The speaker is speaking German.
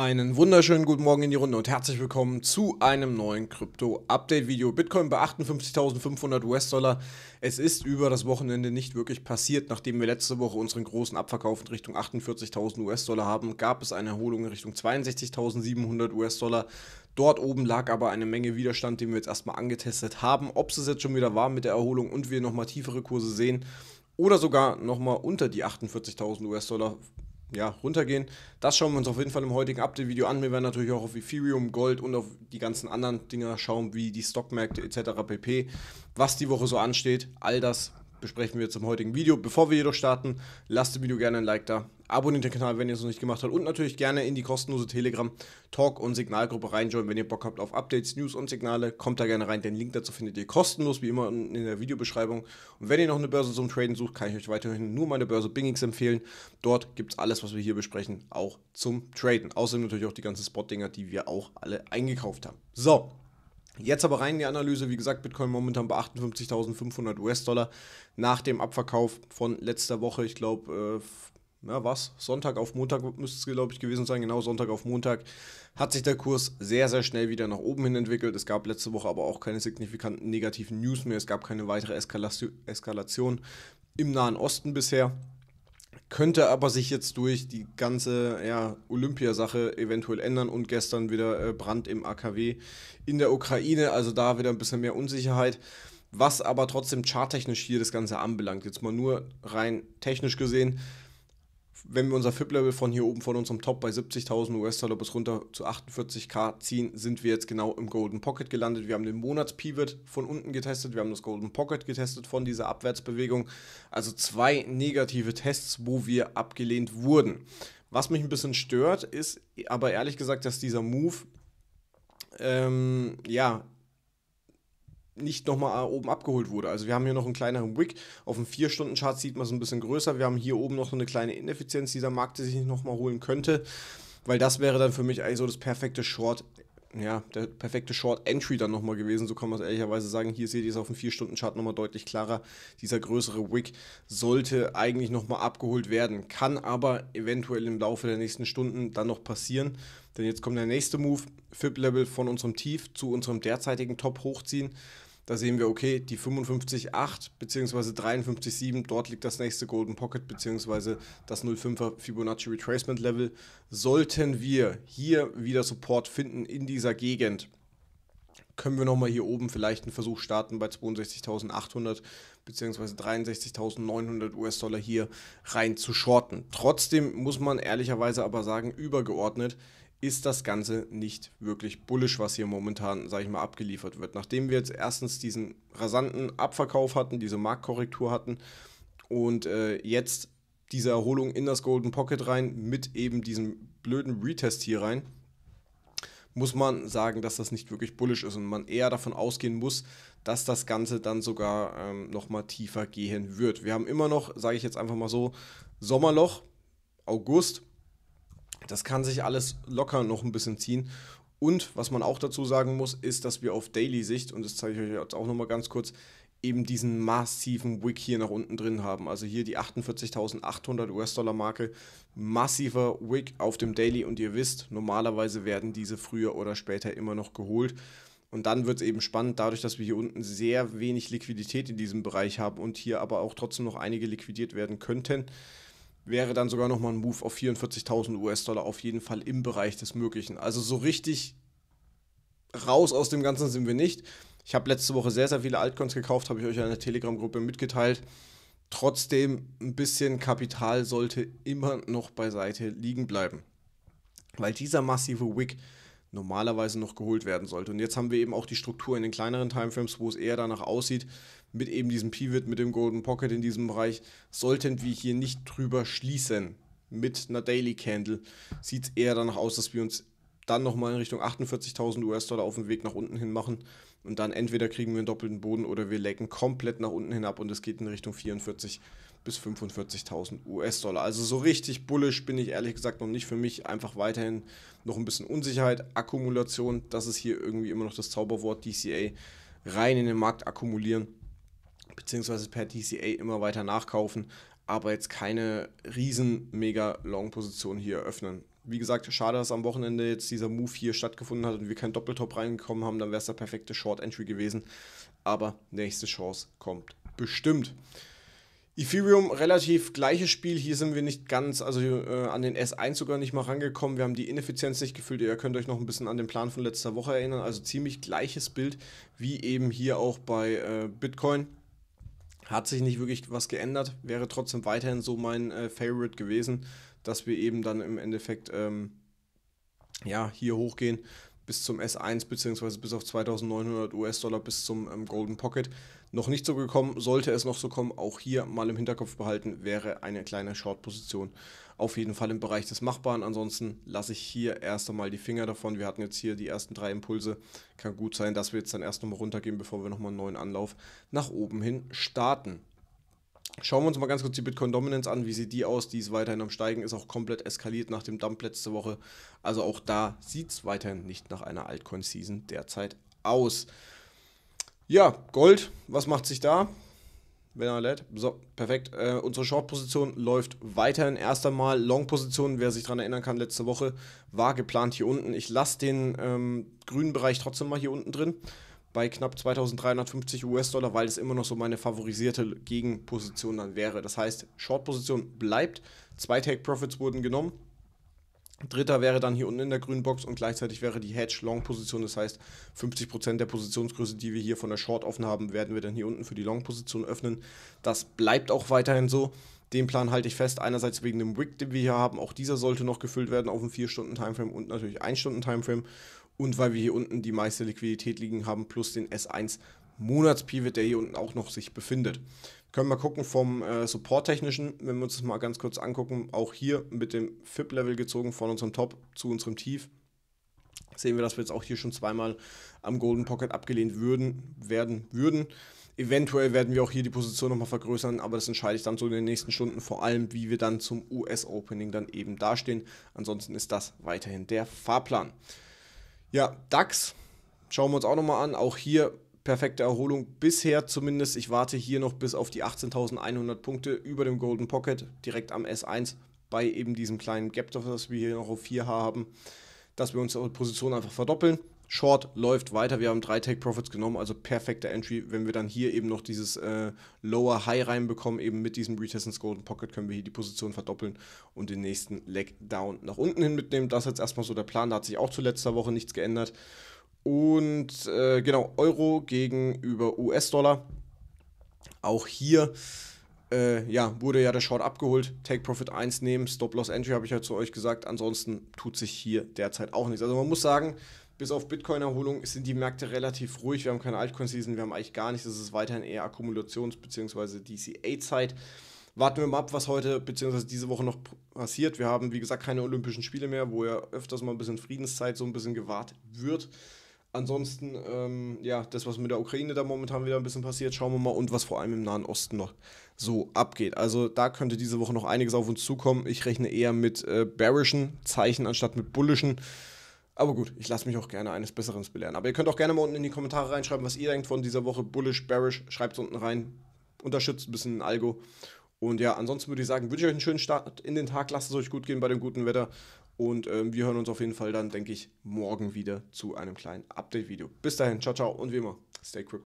Einen wunderschönen guten Morgen in die Runde und herzlich willkommen zu einem neuen Krypto-Update-Video. Bitcoin bei 58.500 US-Dollar. Es ist über das Wochenende nicht wirklich passiert. Nachdem wir letzte Woche unseren großen Abverkauf in Richtung 48.000 US-Dollar haben, gab es eine Erholung in Richtung 62.700 US-Dollar. Dort oben lag aber eine Menge Widerstand, den wir jetzt erstmal angetestet haben. Ob es jetzt schon wieder war mit der Erholung und wir nochmal tiefere Kurse sehen, oder sogar nochmal unter die 48.000 US-Dollar ja, runtergehen. Das schauen wir uns auf jeden Fall im heutigen Update-Video an. Wir werden natürlich auch auf Ethereum, Gold und auf die ganzen anderen Dinger schauen, wie die Stockmärkte etc. pp. Was die Woche so ansteht, all das besprechen wir zum heutigen Video. Bevor wir jedoch starten, lasst dem Video gerne ein Like da, abonniert den Kanal, wenn ihr es noch nicht gemacht habt und natürlich gerne in die kostenlose Telegram Talk und Signalgruppe reinjoinen, wenn ihr Bock habt auf Updates, News und Signale, kommt da gerne rein, den Link dazu findet ihr kostenlos, wie immer in der Videobeschreibung und wenn ihr noch eine Börse zum Traden sucht, kann ich euch weiterhin nur meine Börse Bingix empfehlen, dort gibt es alles, was wir hier besprechen, auch zum Traden, außerdem natürlich auch die ganzen Spot-Dinger, die wir auch alle eingekauft haben. So, Jetzt aber rein in die Analyse, wie gesagt, Bitcoin momentan bei 58.500 US-Dollar nach dem Abverkauf von letzter Woche, ich glaube, äh, ja, was? Sonntag auf Montag müsste es, glaube ich, gewesen sein. Genau, Sonntag auf Montag hat sich der Kurs sehr, sehr schnell wieder nach oben hin entwickelt. Es gab letzte Woche aber auch keine signifikanten negativen News mehr. Es gab keine weitere Eskalation im Nahen Osten bisher könnte aber sich jetzt durch die ganze ja, Olympiasache eventuell ändern und gestern wieder äh, Brand im AKW in der Ukraine, also da wieder ein bisschen mehr Unsicherheit. Was aber trotzdem charttechnisch hier das Ganze anbelangt, jetzt mal nur rein technisch gesehen, wenn wir unser FIP-Level von hier oben von unserem Top bei 70.000 US-Dollar bis runter zu 48k ziehen, sind wir jetzt genau im Golden Pocket gelandet. Wir haben den Monatspivot von unten getestet, wir haben das Golden Pocket getestet von dieser Abwärtsbewegung. Also zwei negative Tests, wo wir abgelehnt wurden. Was mich ein bisschen stört, ist aber ehrlich gesagt, dass dieser Move ähm, ja nicht nochmal äh, oben abgeholt wurde. Also wir haben hier noch einen kleineren Wick. Auf dem 4-Stunden-Chart sieht man es ein bisschen größer. Wir haben hier oben noch eine kleine Ineffizienz, dieser Markt, die sich nicht nochmal holen könnte. Weil das wäre dann für mich eigentlich so das perfekte Short, ja, der perfekte Short-Entry dann nochmal gewesen. So kann man es ehrlicherweise sagen. Hier seht ihr es auf dem 4-Stunden-Chart nochmal deutlich klarer. Dieser größere Wick sollte eigentlich nochmal abgeholt werden. Kann aber eventuell im Laufe der nächsten Stunden dann noch passieren. Denn jetzt kommt der nächste Move. FIP-Level von unserem Tief zu unserem derzeitigen Top hochziehen. Da sehen wir, okay, die 55,8 bzw. 53,7, dort liegt das nächste Golden Pocket bzw. das 05er Fibonacci Retracement Level. Sollten wir hier wieder Support finden in dieser Gegend, können wir nochmal hier oben vielleicht einen Versuch starten bei 62.800 bzw. 63.900 US-Dollar hier rein zu shorten. Trotzdem muss man ehrlicherweise aber sagen, übergeordnet, ist das Ganze nicht wirklich bullisch, was hier momentan, sage ich mal, abgeliefert wird. Nachdem wir jetzt erstens diesen rasanten Abverkauf hatten, diese Marktkorrektur hatten und äh, jetzt diese Erholung in das Golden Pocket rein mit eben diesem blöden Retest hier rein, muss man sagen, dass das nicht wirklich bullisch ist und man eher davon ausgehen muss, dass das Ganze dann sogar ähm, nochmal tiefer gehen wird. Wir haben immer noch, sage ich jetzt einfach mal so, Sommerloch, August, das kann sich alles locker noch ein bisschen ziehen. Und was man auch dazu sagen muss, ist, dass wir auf Daily-Sicht, und das zeige ich euch jetzt auch nochmal ganz kurz, eben diesen massiven Wick hier nach unten drin haben. Also hier die 48.800 US-Dollar-Marke, massiver Wick auf dem Daily. Und ihr wisst, normalerweise werden diese früher oder später immer noch geholt. Und dann wird es eben spannend, dadurch, dass wir hier unten sehr wenig Liquidität in diesem Bereich haben und hier aber auch trotzdem noch einige liquidiert werden könnten wäre dann sogar nochmal ein Move auf 44.000 US-Dollar auf jeden Fall im Bereich des Möglichen. Also so richtig raus aus dem Ganzen sind wir nicht. Ich habe letzte Woche sehr, sehr viele Altcoins gekauft, habe ich euch in der Telegram-Gruppe mitgeteilt. Trotzdem, ein bisschen Kapital sollte immer noch beiseite liegen bleiben, weil dieser massive Wick normalerweise noch geholt werden sollte. Und jetzt haben wir eben auch die Struktur in den kleineren Timeframes, wo es eher danach aussieht, mit eben diesem Pivot, mit dem Golden Pocket in diesem Bereich, sollten wir hier nicht drüber schließen. Mit einer Daily Candle sieht es eher danach aus, dass wir uns dann nochmal in Richtung 48.000 US-Dollar auf dem Weg nach unten hin machen. Und dann entweder kriegen wir einen doppelten Boden oder wir lecken komplett nach unten hin ab und es geht in Richtung 44 bis 45.000 US-Dollar. Also so richtig bullisch bin ich ehrlich gesagt noch nicht für mich. Einfach weiterhin noch ein bisschen Unsicherheit, Akkumulation, das ist hier irgendwie immer noch das Zauberwort DCA, rein in den Markt akkumulieren beziehungsweise per DCA immer weiter nachkaufen, aber jetzt keine riesen mega Long-Position hier eröffnen. Wie gesagt, schade, dass am Wochenende jetzt dieser Move hier stattgefunden hat und wir keinen Doppeltop reingekommen haben, dann wäre es der perfekte Short-Entry gewesen. Aber nächste Chance kommt bestimmt. Ethereum relativ gleiches Spiel. Hier sind wir nicht ganz, also äh, an den S1 sogar nicht mal rangekommen. Wir haben die Ineffizienz nicht gefühlt. Ihr könnt euch noch ein bisschen an den Plan von letzter Woche erinnern. Also ziemlich gleiches Bild wie eben hier auch bei äh, Bitcoin hat sich nicht wirklich was geändert, wäre trotzdem weiterhin so mein äh, Favorite gewesen, dass wir eben dann im Endeffekt ähm, ja, hier hochgehen bis zum S1 bzw. bis auf 2900 US-Dollar bis zum ähm, Golden Pocket. Noch nicht so gekommen, sollte es noch so kommen, auch hier mal im Hinterkopf behalten, wäre eine kleine Short-Position auf jeden Fall im Bereich des Machbaren. Ansonsten lasse ich hier erst einmal die Finger davon. Wir hatten jetzt hier die ersten drei Impulse. Kann gut sein, dass wir jetzt dann erst nochmal runtergehen, bevor wir nochmal einen neuen Anlauf nach oben hin starten. Schauen wir uns mal ganz kurz die Bitcoin Dominance an. Wie sieht die aus? Die ist weiterhin am Steigen, ist auch komplett eskaliert nach dem Dump letzte Woche. Also auch da sieht es weiterhin nicht nach einer Altcoin-Season derzeit aus. Ja, Gold, was macht sich da? Wenn er lädt. So, perfekt. Äh, unsere Short-Position läuft weiterhin erst einmal. Long-Position, wer sich daran erinnern kann, letzte Woche war geplant hier unten. Ich lasse den ähm, grünen Bereich trotzdem mal hier unten drin. Bei knapp 2350 US-Dollar, weil es immer noch so meine favorisierte Gegenposition dann wäre. Das heißt, Short-Position bleibt. Zwei Take-Profits wurden genommen. Dritter wäre dann hier unten in der grünen Box und gleichzeitig wäre die Hedge-Long-Position. Das heißt, 50% der Positionsgröße, die wir hier von der Short offen haben, werden wir dann hier unten für die Long-Position öffnen. Das bleibt auch weiterhin so. Den Plan halte ich fest. Einerseits wegen dem Wick, den wir hier haben. Auch dieser sollte noch gefüllt werden auf dem 4-Stunden-Timeframe und natürlich 1-Stunden-Timeframe. Und weil wir hier unten die meiste Liquidität liegen haben, plus den S1 Monats-Pivot, der hier unten auch noch sich befindet. Können wir gucken vom äh, Support-Technischen, wenn wir uns das mal ganz kurz angucken, auch hier mit dem FIP-Level gezogen von unserem Top zu unserem Tief, sehen wir, dass wir jetzt auch hier schon zweimal am Golden Pocket abgelehnt würden, werden würden. Eventuell werden wir auch hier die Position nochmal vergrößern, aber das entscheide ich dann so in den nächsten Stunden, vor allem wie wir dann zum US-Opening dann eben dastehen. Ansonsten ist das weiterhin der Fahrplan. Ja, DAX schauen wir uns auch nochmal an. Auch hier perfekte Erholung bisher zumindest. Ich warte hier noch bis auf die 18.100 Punkte über dem Golden Pocket, direkt am S1, bei eben diesem kleinen Gap, das wir hier noch auf 4H haben, dass wir unsere Position einfach verdoppeln. Short läuft weiter, wir haben drei Take Profits genommen, also perfekter Entry. Wenn wir dann hier eben noch dieses äh, Lower High reinbekommen, eben mit diesem Retest ins Golden Pocket, können wir hier die Position verdoppeln und den nächsten Leg Down nach unten hin mitnehmen. Das ist jetzt erstmal so der Plan, da hat sich auch zu letzter Woche nichts geändert. Und äh, genau, Euro gegenüber US-Dollar. Auch hier äh, ja, wurde ja der Short abgeholt. Take Profit 1 nehmen, Stop Loss Entry habe ich ja zu euch gesagt. Ansonsten tut sich hier derzeit auch nichts. Also man muss sagen, bis auf Bitcoin-Erholung sind die Märkte relativ ruhig. Wir haben keine Altcoin-Season, wir haben eigentlich gar nichts. Es ist weiterhin eher Akkumulations- bzw. DCA-Zeit. Warten wir mal ab, was heute bzw. diese Woche noch passiert. Wir haben, wie gesagt, keine Olympischen Spiele mehr, wo ja öfters mal ein bisschen Friedenszeit so ein bisschen gewahrt wird. Ansonsten, ähm, ja, das, was mit der Ukraine da momentan wieder ein bisschen passiert, schauen wir mal und was vor allem im Nahen Osten noch so abgeht. Also da könnte diese Woche noch einiges auf uns zukommen. Ich rechne eher mit äh, bearischen Zeichen anstatt mit bullischen. Aber gut, ich lasse mich auch gerne eines Besseren belehren. Aber ihr könnt auch gerne mal unten in die Kommentare reinschreiben, was ihr denkt von dieser Woche. Bullish, bearish, schreibt es unten rein. Unterstützt ein bisschen den Algo. Und ja, ansonsten würde ich sagen, wünsche ich euch einen schönen Start in den Tag. Lasst es euch gut gehen bei dem guten Wetter. Und ähm, wir hören uns auf jeden Fall dann, denke ich, morgen wieder zu einem kleinen Update-Video. Bis dahin, ciao, ciao und wie immer, stay quick.